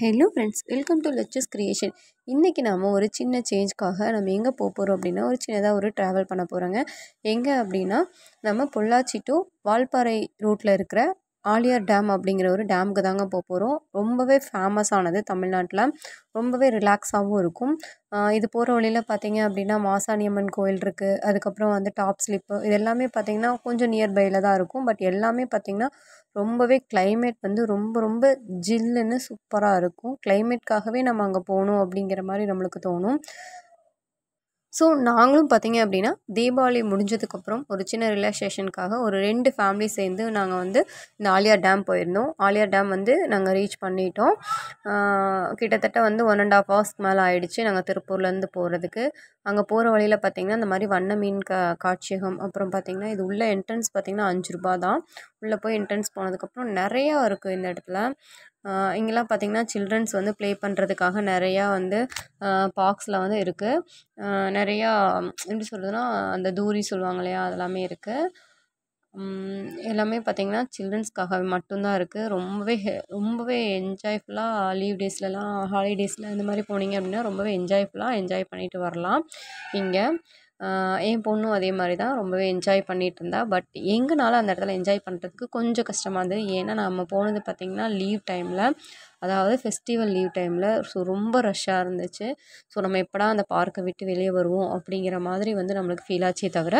hello friends welcome to லெச்சஸ் creation இன்றைக்கி நாம் ஒரு சின்ன சேஞ்ச்க்காக நம்ம எங்கே போக போகிறோம் அப்படின்னா ஒரு சின்னதாக ஒரு ட்ராவல் பண்ண போகிறோங்க எங்கே அப்படின்னா நம்ம பொள்ளாச்சி டு வால்பாறை ரூட்டில் இருக்கிற ஆலியார் டேம் அப்படிங்கிற ஒரு டேமுக்கு தாங்க போக போகிறோம் ரொம்பவே ஃபேமஸானது தமிழ்நாட்டில் ரொம்பவே ரிலாக்ஸாகவும் இருக்கும் இது போகிற வழியில் பார்த்திங்க அப்படின்னா மாசாணியம்மன் கோயில் இருக்குது அதுக்கப்புறம் வந்து டாப் ஸ்லிப்பு இது எல்லாமே பார்த்திங்கன்னா கொஞ்சம் நியர்பையில் தான் இருக்கும் பட் எல்லாமே பார்த்திங்கன்னா ரொம்பவே கிளைமேட் வந்து ரொம்ப ரொம்ப ஜில்லுன்னு சூப்பராக இருக்கும் கிளைமேட்காகவே நம்ம அங்கே போகணும் அப்படிங்கிற மாதிரி நம்மளுக்கு தோணும் ஸோ நாங்களும் பார்த்தீங்க அப்படின்னா தீபாவளி முடிஞ்சதுக்கப்புறம் ஒரு சின்ன ரிலாக்ஸேஷனுக்காக ஒரு ரெண்டு ஃபேமிலி சேர்ந்து நாங்கள் வந்து இந்த ஆலியா டேம் போயிருந்தோம் ஆலியா டேம் வந்து நாங்கள் ரீச் பண்ணிட்டோம் கிட்டத்தட்ட வந்து ஒன் அண்ட் ஆஃப் ஹவர்ஸ்க்கு மேலே ஆகிடுச்சு நாங்கள் திருப்பூர்லேருந்து போகிறதுக்கு அங்கே போகிற வழியில் பார்த்திங்கன்னா இந்த மாதிரி வண்ண மீன் கா காட்சியகம் அப்புறம் பார்த்திங்கன்னா இது உள்ள என்ட்ரன்ஸ் பார்த்திங்கன்னா அஞ்சு ரூபா தான் உள்ளே போய் என்ட்ரன்ஸ் போனதுக்கப்புறம் நிறையா இருக்குது இந்த இடத்துல இங்கெல்லாம் பார்த்திங்கன்னா சில்ட்ரன்ஸ் வந்து ப்ளே பண்ணுறதுக்காக நிறையா வந்து பார்க்ஸில் வந்து இருக்குது நிறையா எப்படி சொல்கிறதுனா அந்த தூரி சொல்லுவாங்க இல்லையா அதெல்லாமே இருக்குது எல்லாமே பார்த்திங்கன்னா சில்ட்ரன்ஸ்க்காக மட்டும்தான் இருக்குது ரொம்பவே ரொம்பவே என்ஜாய்ஃபுல்லாக லீவ் டேஸ்லலாம் ஹாலிடேஸில் இந்த மாதிரி போனீங்க அப்படின்னா ரொம்பவே என்ஜாய்ஃபுல்லாக என்ஜாய் பண்ணிட்டு வரலாம் இங்கே என் பொண்ணும் அதே மாதிரி தான் ரொம்பவே என்ஜாய் இருந்தா பட் எங்கனால அந்த இடத்துல என்ஜாய் பண்ணுறதுக்கு கொஞ்சம் கஷ்டமாக இருந்தது ஏன்னா நம்ம போனது பார்த்திங்கன்னா லீவ் டைமில் அதாவது ஃபெஸ்டிவல் லீவ் டைமில் ஸோ ரொம்ப ரஷ்ஷாக இருந்துச்சு ஸோ நம்ம எப்படா அந்த பார்க்கை விட்டு வெளியே வருவோம் அப்படிங்கிற மாதிரி வந்து நம்மளுக்கு ஃபீல் ஆச்சே தவிர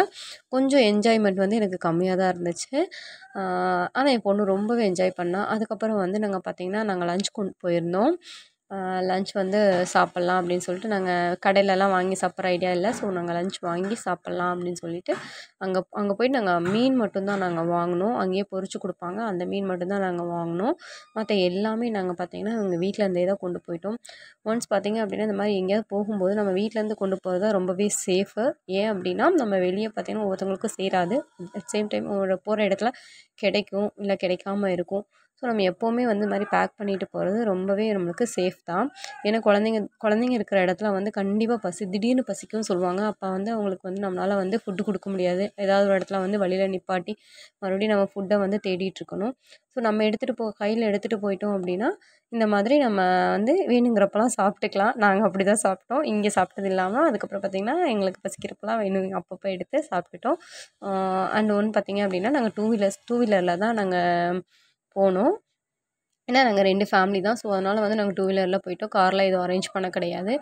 கொஞ்சம் என்ஜாய்மெண்ட் வந்து எனக்கு கம்மியாக தான் இருந்துச்சு ஆனால் என் பொண்ணு ரொம்பவே என்ஜாய் பண்ணால் அதுக்கப்புறம் வந்து நாங்கள் பார்த்திங்கன்னா நாங்கள் லஞ்ச் கொண்டு போயிருந்தோம் லன்ச் வந்து சாப்பிட்லாம் அப்படின்னு சொல்லிட்டு நாங்கள் கடையிலலாம் வாங்கி சாப்பிட்ற ஐடியா இல்லை ஸோ நாங்கள் லன்ச் வாங்கி சாப்பிட்லாம் அப்படின்னு சொல்லிட்டு அங்கே அங்கே போய்ட்டு நாங்கள் மீன் மட்டும்தான் நாங்கள் வாங்கினோம் அங்கேயே பொறிச்சு கொடுப்பாங்க அந்த மீன் மட்டும்தான் நாங்கள் வாங்கினோம் மற்ற எல்லாமே நாங்கள் பார்த்திங்கன்னா எங்கள் வீட்டிலேருந்தே தான் கொண்டு போயிட்டோம் ஒன்ஸ் பார்த்திங்க அப்படின்னா இந்த மாதிரி எங்கேயாவது போகும்போது நம்ம வீட்டிலேருந்து கொண்டு போகிறது தான் ரொம்பவே சேஃபு ஏன் அப்படின்னா நம்ம வெளியே பார்த்திங்கன்னா ஒவ்வொருத்தவங்களுக்கும் சேராது அட் சேம் டைம் போகிற இடத்துல கிடைக்கும் இல்லை கிடைக்காம இருக்கும் ஸோ நம்ம எப்போவுமே வந்து இந்த மாதிரி பேக் பண்ணிட்டு போகிறது ரொம்பவே நம்மளுக்கு சேஃப் தான் ஏன்னா குழந்தைங்க குழந்தைங்க இருக்கிற இடத்துல வந்து கண்டிப்பாக பசி திடீர்னு பசிக்கும் சொல்லுவாங்க அப்போ வந்து அவங்களுக்கு வந்து நம்மளால் வந்து ஃபுட்டு கொடுக்க முடியாது ஏதாவது ஒரு இடத்துல வந்து வழியில் நிப்பாட்டி மறுபடியும் நம்ம ஃபுட்டை வந்து இருக்கணும் ஸோ நம்ம எடுத்துகிட்டு போ கையில் எடுத்துகிட்டு போயிட்டோம் அப்படின்னா இந்த மாதிரி நம்ம வந்து வேணுங்கிறப்பெல்லாம் சாப்பிட்டுக்கலாம் நாங்கள் அப்படி தான் சாப்பிட்டோம் இங்கே சாப்பிட்டது இல்லாமல் அதுக்கப்புறம் பார்த்திங்கன்னா எங்களுக்கு பசிக்கிறப்பெல்லாம் வேணும் அப்பப்போ எடுத்து சாப்பிட்டுட்டோம் அண்ட் ஒன்று பார்த்திங்க அப்படின்னா நாங்கள் டூ வீலர்ஸ் டூ வீலரில் தான் நாங்கள் போனோம் ஏன்னா நாங்கள் ரெண்டு ஃபேமிலி தான் ஸோ அதனால் வந்து நாங்கள் டூ வீலரில் போயிட்டோம் காரில் எதுவும் அரேஞ்ச் பண்ண கிடையாது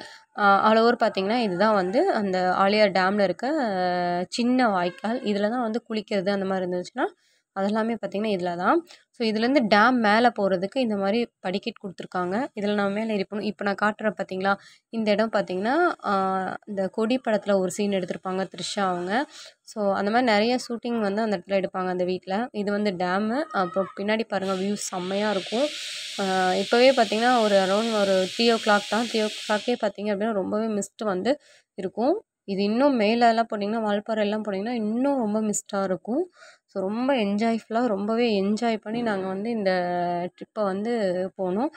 அளவூர் பார்த்திங்கன்னா இதுதான் வந்து அந்த ஆலியார் டேமில் இருக்க சின்ன வாய்க்கால் இதில் தான் வந்து குளிக்கிறது அந்த மாதிரி இருந்துச்சுன்னா அதெல்லாமே பார்த்திங்கன்னா இதில் தான் ஸோ இதுலேருந்து டேம் மேலே போகிறதுக்கு இந்த மாதிரி படிக்கட் கொடுத்துருக்காங்க இதில் நம்ம மேலே ஏறி போகணும் இப்போ நான் காட்டுறேன் பார்த்திங்களா இந்த இடம் பார்த்திங்கன்னா இந்த கொடி படத்தில் ஒரு சீன் எடுத்திருப்பாங்க த்ரிஷா அவங்க ஸோ அந்த மாதிரி நிறைய ஷூட்டிங் வந்து அந்த இடத்துல எடுப்பாங்க அந்த வீட்டில் இது வந்து டேமு அப்புறம் பின்னாடி பாருங்கள் வியூஸ் செம்மையாக இருக்கும் இப்போவே பார்த்திங்கன்னா ஒரு அரௌண்ட் ஒரு த்ரீ ஓ கிளாக் தான் த்ரீ ஓ கிளாக்கே பார்த்திங்க அப்படின்னா ரொம்பவே மிஸ்ட்டு வந்து இருக்கும் இது இன்னும் மேலெல்லாம் போனீங்கன்னா வால்பாறைலாம் போனீங்கன்னா இன்னும் ரொம்ப மிஸ்ட்டாக இருக்கும் ஸோ ரொம்ப என்ஜாய்ஃபுல்லாக ரொம்பவே என்ஜாய் பண்ணி நாங்கள் வந்து இந்த ட்ரிப்பை வந்து போனோம்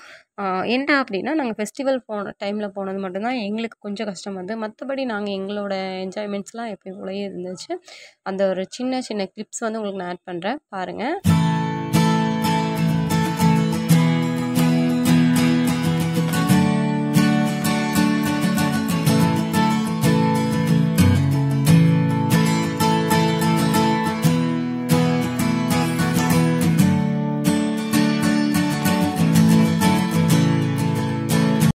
என்ன அப்படின்னா நாங்கள் ஃபெஸ்டிவல் போன டைமில் போனது மட்டும்தான் எங்களுக்கு கொஞ்சம் கஷ்டம் வந்து மற்றபடி நாங்கள் எங்களோட என்ஜாய்மெண்ட்ஸ்லாம் எப்போயும் போலயே இருந்துச்சு அந்த ஒரு சின்ன சின்ன கிளிப்ஸ் வந்து உங்களுக்கு நான் ஆட் பண்ணுறேன் பாருங்கள்